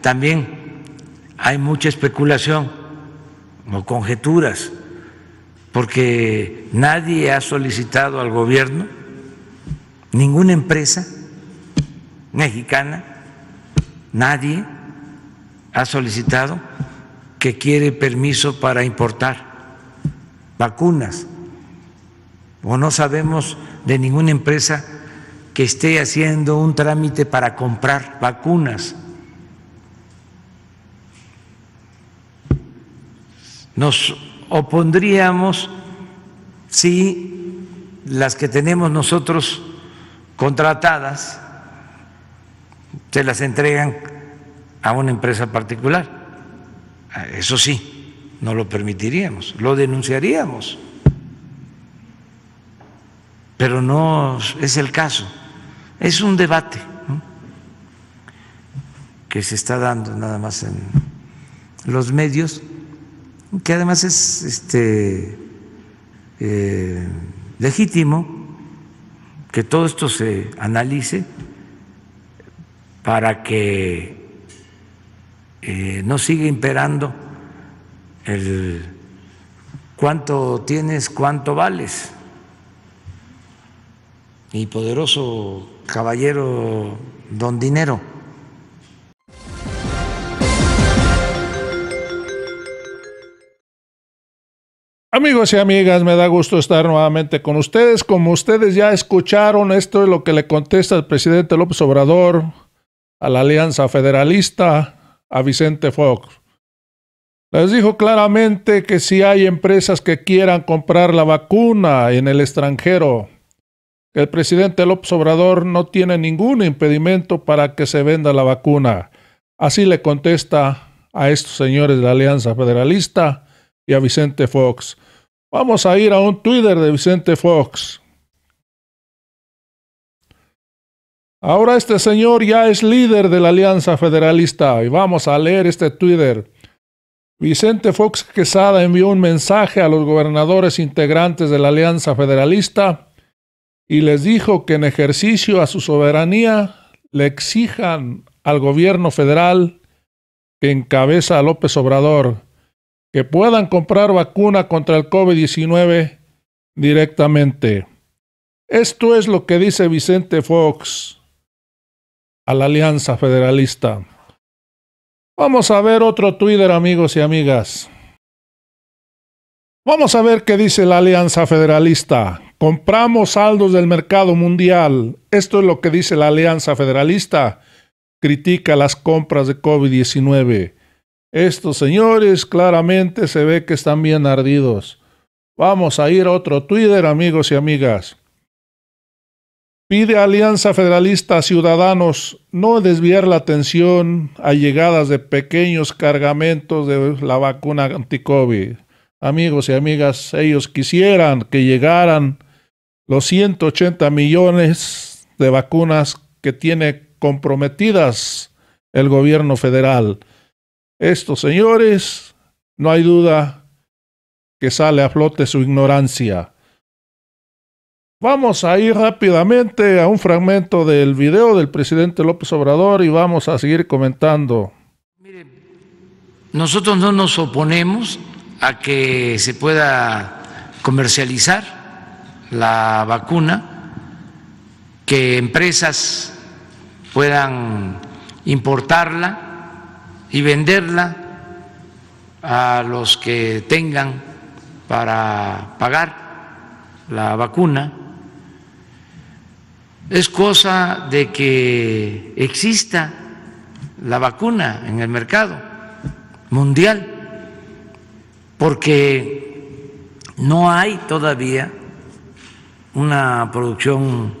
También hay mucha especulación o conjeturas, porque nadie ha solicitado al gobierno, ninguna empresa mexicana, nadie ha solicitado que quiere permiso para importar vacunas o no sabemos de ninguna empresa que esté haciendo un trámite para comprar vacunas. Nos opondríamos si las que tenemos nosotros contratadas se las entregan a una empresa particular. Ah, eso sí, no lo permitiríamos, lo denunciaríamos. Pero no es el caso. Es un debate que se está dando nada más en los medios que además es este, eh, legítimo que todo esto se analice para que eh, no siga imperando el cuánto tienes, cuánto vales. Mi poderoso caballero don Dinero. Amigos y amigas, me da gusto estar nuevamente con ustedes. Como ustedes ya escucharon, esto es lo que le contesta el presidente López Obrador a la Alianza Federalista, a Vicente Fox. Les dijo claramente que si hay empresas que quieran comprar la vacuna en el extranjero, el presidente López Obrador no tiene ningún impedimento para que se venda la vacuna. Así le contesta a estos señores de la Alianza Federalista y a Vicente Fox. Vamos a ir a un Twitter de Vicente Fox. Ahora este señor ya es líder de la Alianza Federalista y vamos a leer este Twitter. Vicente Fox Quesada envió un mensaje a los gobernadores integrantes de la Alianza Federalista y les dijo que en ejercicio a su soberanía le exijan al gobierno federal que encabeza a López Obrador que puedan comprar vacuna contra el COVID-19 directamente. Esto es lo que dice Vicente Fox a la Alianza Federalista. Vamos a ver otro Twitter, amigos y amigas. Vamos a ver qué dice la Alianza Federalista. Compramos saldos del mercado mundial. Esto es lo que dice la Alianza Federalista. Critica las compras de COVID-19. Estos señores claramente se ve que están bien ardidos. Vamos a ir a otro Twitter, amigos y amigas. Pide Alianza Federalista Ciudadanos no desviar la atención a llegadas de pequeños cargamentos de la vacuna anti-COVID. Amigos y amigas, ellos quisieran que llegaran los 180 millones de vacunas que tiene comprometidas el gobierno federal estos señores, no hay duda que sale a flote su ignorancia. Vamos a ir rápidamente a un fragmento del video del presidente López Obrador y vamos a seguir comentando. Mire, nosotros no nos oponemos a que se pueda comercializar la vacuna, que empresas puedan importarla y venderla a los que tengan para pagar la vacuna. Es cosa de que exista la vacuna en el mercado mundial, porque no hay todavía una producción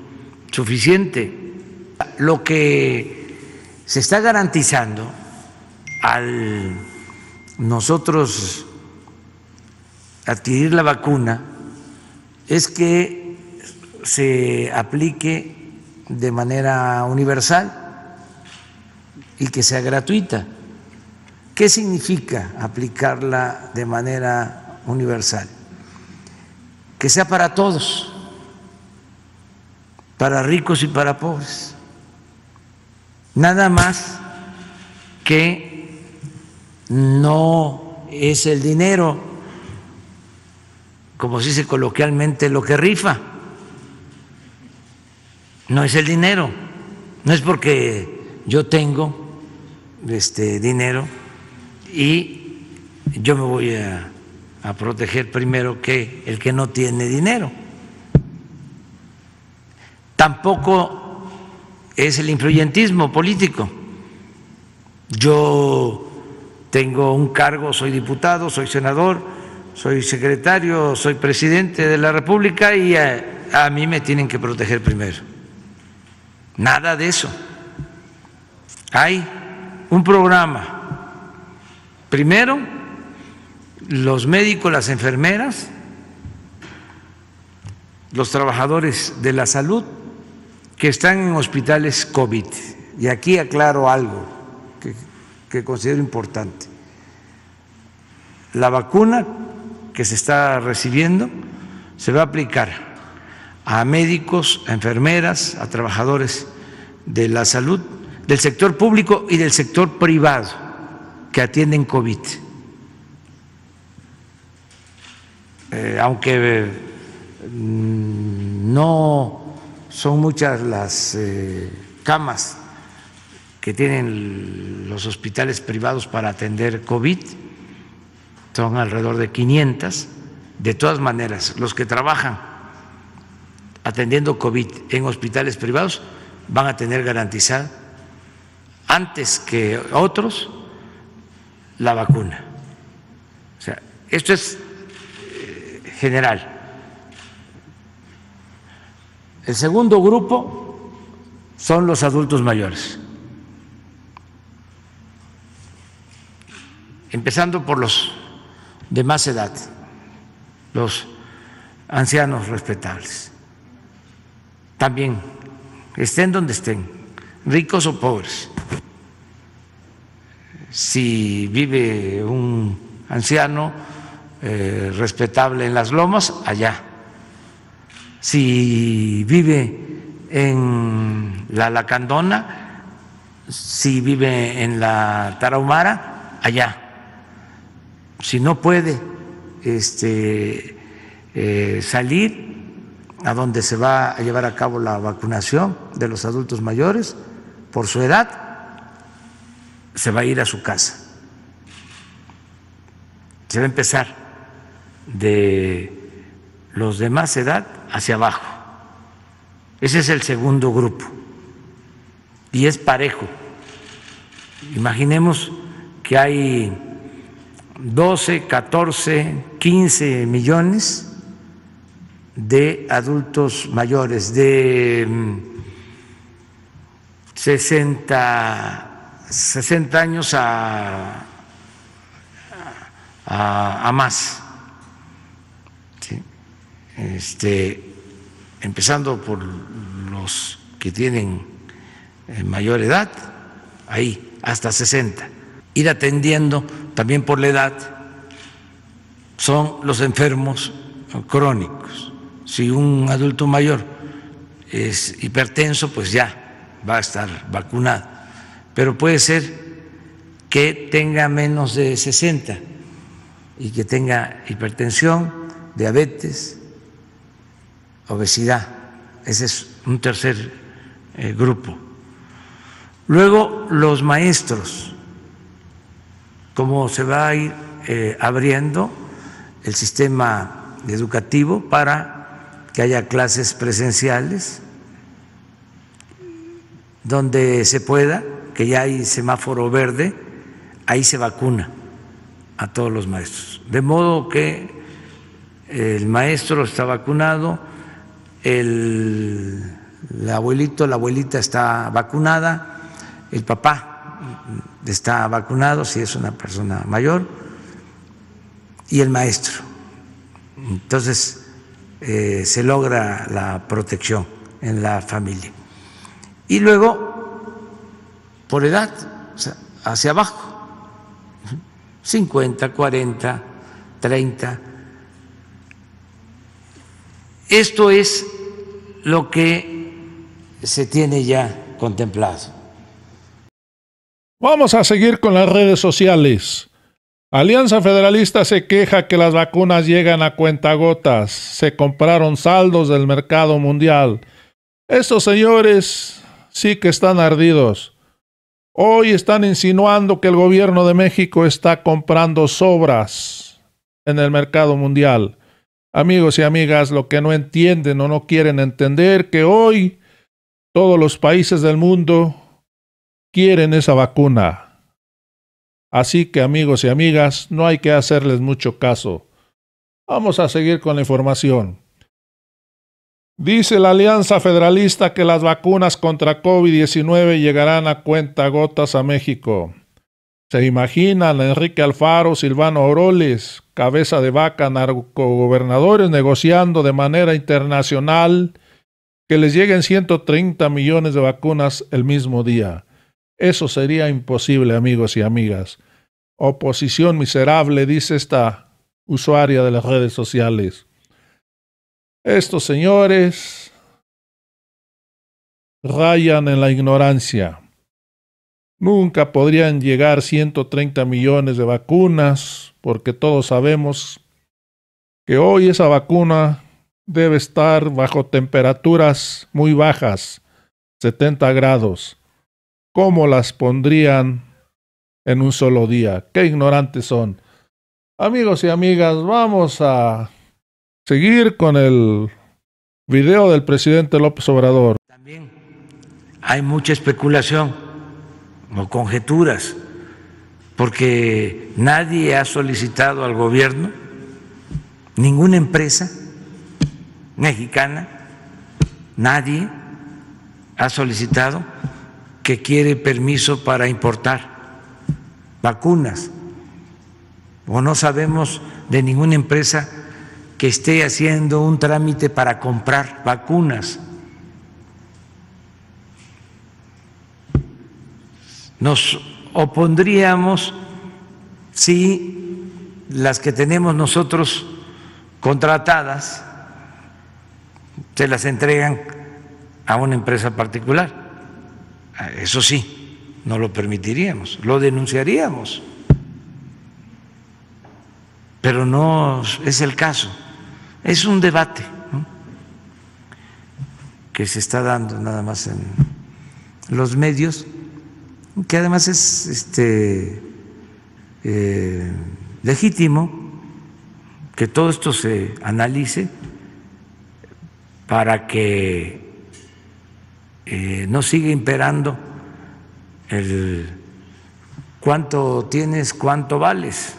suficiente. Lo que se está garantizando al nosotros adquirir la vacuna es que se aplique de manera universal y que sea gratuita. ¿Qué significa aplicarla de manera universal? Que sea para todos, para ricos y para pobres. Nada más que no es el dinero, como se dice coloquialmente, lo que rifa. No es el dinero, no es porque yo tengo este dinero y yo me voy a, a proteger primero que el que no tiene dinero. Tampoco es el influyentismo político. Yo tengo un cargo, soy diputado, soy senador, soy secretario, soy presidente de la República y a, mí me tienen que proteger primero. Nada de eso. Hay un programa. Primero, los médicos, las enfermeras, los trabajadores de la salud que están en hospitales COVID. Y aquí aclaro algo que que considero importante. La vacuna que se está recibiendo se va a aplicar a médicos, a enfermeras, a trabajadores de la salud, del sector público y del sector privado que atienden COVID. Eh, aunque mm, no son muchas las eh, camas que tienen los hospitales privados para atender COVID, son alrededor de 500. De todas maneras, los que trabajan atendiendo COVID en hospitales privados van a tener garantizada antes que otros la vacuna. O sea, esto es eh, general. El segundo grupo son los adultos mayores. empezando por los de más edad, los ancianos respetables, también, estén donde estén, ricos o pobres. Si vive un anciano eh, respetable en las lomas, allá. Si vive en la Lacandona, si vive en la Tarahumara, allá si no puede este, eh, salir a donde se va a llevar a cabo la vacunación de los adultos mayores por su edad, se va a ir a su casa. Se va a empezar de los de más edad hacia abajo. Ese es el segundo grupo. Y es parejo. Imaginemos que hay 12, 14, 15 millones de adultos mayores, de 60, mm, años a, más. Este, empezando por los que tienen eh, mayor edad, ahí, hasta 60. Ir atendiendo también por la edad, son los enfermos crónicos. Si un adulto mayor es hipertenso, pues ya va a estar vacunado. Pero puede ser que tenga menos de 60 y que tenga hipertensión, diabetes, obesidad. Ese es un tercer eh, grupo. Luego, los maestros cómo se va a ir eh, abriendo el sistema educativo para que haya clases presenciales donde se pueda, que ya hay semáforo verde, ahí se vacuna a todos los maestros. De modo que el maestro está vacunado, el, el abuelito, la abuelita está vacunada, el papá está vacunado, si es una persona mayor, y el maestro. Entonces eh, se logra la protección en la familia. Y luego, por edad, hacia abajo, 50, 40, 30. Esto es lo que se tiene ya contemplado. Vamos a seguir con las redes sociales. Alianza Federalista se queja que las vacunas llegan a cuentagotas. Se compraron saldos del mercado mundial. Estos señores sí que están ardidos. Hoy están insinuando que el gobierno de México está comprando sobras en el mercado mundial. Amigos y amigas, lo que no entienden o no quieren entender que hoy todos los países del mundo quieren esa vacuna. Así que amigos y amigas, no hay que hacerles mucho caso. Vamos a seguir con la información. Dice la Alianza Federalista que las vacunas contra COVID-19 llegarán a cuenta gotas a México. ¿Se imaginan Enrique Alfaro, Silvano Oroles, cabeza de vaca, narcogobernadores negociando de manera internacional que les lleguen 130 millones de vacunas el mismo día? Eso sería imposible, amigos y amigas. Oposición miserable, dice esta usuaria de las redes sociales. Estos señores rayan en la ignorancia. Nunca podrían llegar 130 millones de vacunas porque todos sabemos que hoy esa vacuna debe estar bajo temperaturas muy bajas, 70 grados cómo las pondrían en un solo día. Qué ignorantes son. Amigos y amigas, vamos a seguir con el video del presidente López Obrador. También hay mucha especulación o conjeturas, porque nadie ha solicitado al gobierno, ninguna empresa mexicana, nadie ha solicitado que quiere permiso para importar vacunas o no sabemos de ninguna empresa que esté haciendo un trámite para comprar vacunas. Nos opondríamos si las que tenemos nosotros contratadas se las entregan a una empresa particular. Ah, eso sí, no lo permitiríamos, lo denunciaríamos. Pero no es el caso. Es un debate que se está dando nada más en los medios, que además es este, eh, legítimo que todo esto se analice para que eh, no sigue imperando el cuánto tienes, cuánto vales.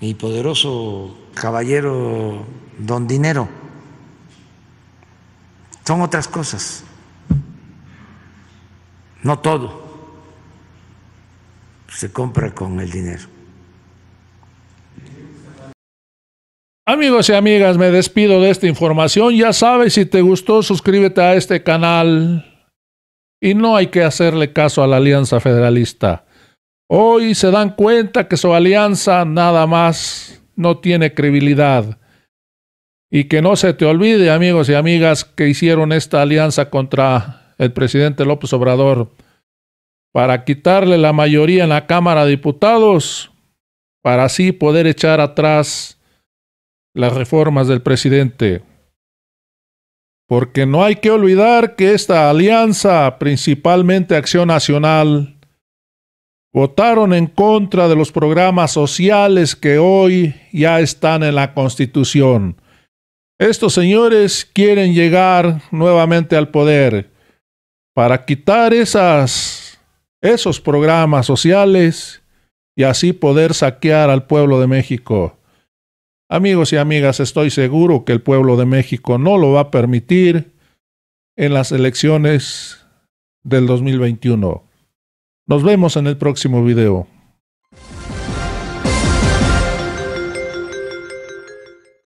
Y poderoso caballero don dinero. Son otras cosas, no todo se compra con el dinero. Amigos y amigas, me despido de esta información. Ya sabes, si te gustó, suscríbete a este canal. Y no hay que hacerle caso a la Alianza Federalista. Hoy se dan cuenta que su alianza nada más no tiene credibilidad. Y que no se te olvide, amigos y amigas, que hicieron esta alianza contra el presidente López Obrador para quitarle la mayoría en la Cámara de Diputados, para así poder echar atrás las reformas del presidente. Porque no hay que olvidar que esta alianza, principalmente Acción Nacional, votaron en contra de los programas sociales que hoy ya están en la Constitución. Estos señores quieren llegar nuevamente al poder para quitar esas, esos programas sociales y así poder saquear al pueblo de México. Amigos y amigas, estoy seguro que el pueblo de México no lo va a permitir en las elecciones del 2021. Nos vemos en el próximo video.